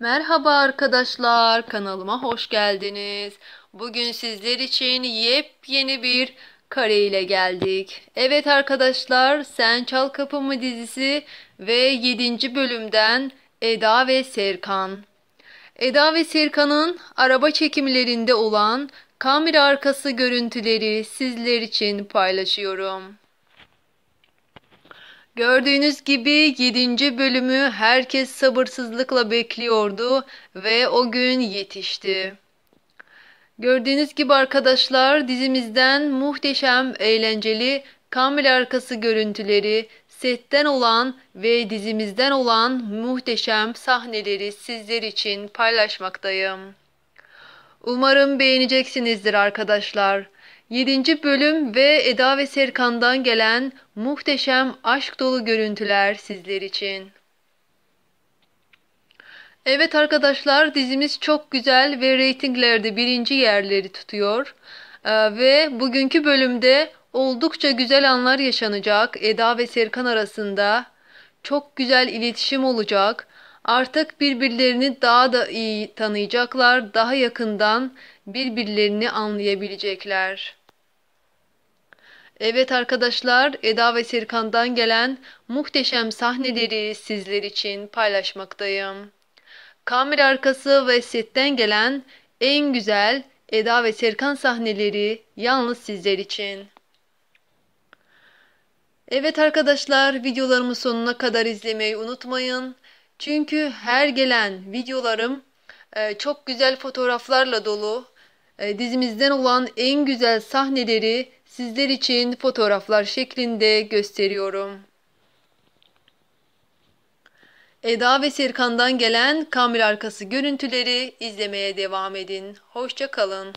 Merhaba arkadaşlar, kanalıma hoş geldiniz. Bugün sizler için yepyeni bir kare ile geldik. Evet arkadaşlar, Sen Çal Kapımı dizisi ve 7. bölümden Eda ve Serkan. Eda ve Serkan'ın araba çekimlerinde olan kamera arkası görüntüleri sizler için paylaşıyorum. Gördüğünüz gibi 7. bölümü herkes sabırsızlıkla bekliyordu ve o gün yetişti. Gördüğünüz gibi arkadaşlar dizimizden muhteşem, eğlenceli, kamera arkası görüntüleri, setten olan ve dizimizden olan muhteşem sahneleri sizler için paylaşmaktayım. Umarım beğeneceksinizdir arkadaşlar. 7. bölüm ve Eda ve Serkan'dan gelen muhteşem aşk dolu görüntüler sizler için. Evet arkadaşlar dizimiz çok güzel ve reytinglerde birinci yerleri tutuyor. Ee, ve bugünkü bölümde oldukça güzel anlar yaşanacak Eda ve Serkan arasında. Çok güzel iletişim olacak. Artık birbirlerini daha da iyi tanıyacaklar, daha yakından birbirlerini anlayabilecekler. Evet arkadaşlar, Eda ve Serkan'dan gelen muhteşem sahneleri sizler için paylaşmaktayım. Kamera arkası ve setten gelen en güzel Eda ve Serkan sahneleri yalnız sizler için. Evet arkadaşlar videolarımı sonuna kadar izlemeyi unutmayın. Çünkü her gelen videolarım e, çok güzel fotoğraflarla dolu. E, dizimizden olan en güzel sahneleri sizler için fotoğraflar şeklinde gösteriyorum. Eda ve Serkan'dan gelen kamera arkası görüntüleri izlemeye devam edin. Hoşça kalın.